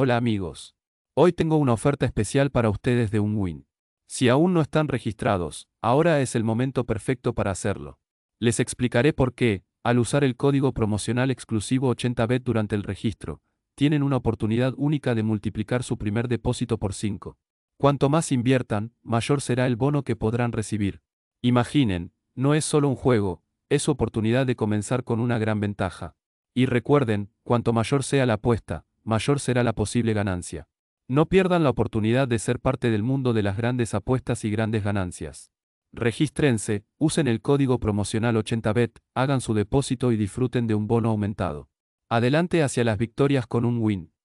Hola amigos. Hoy tengo una oferta especial para ustedes de un win. Si aún no están registrados, ahora es el momento perfecto para hacerlo. Les explicaré por qué, al usar el código promocional exclusivo 80BET durante el registro, tienen una oportunidad única de multiplicar su primer depósito por 5. Cuanto más inviertan, mayor será el bono que podrán recibir. Imaginen, no es solo un juego, es oportunidad de comenzar con una gran ventaja. Y recuerden, cuanto mayor sea la apuesta, mayor será la posible ganancia. No pierdan la oportunidad de ser parte del mundo de las grandes apuestas y grandes ganancias. Regístrense, usen el código promocional 80BET, hagan su depósito y disfruten de un bono aumentado. Adelante hacia las victorias con un win.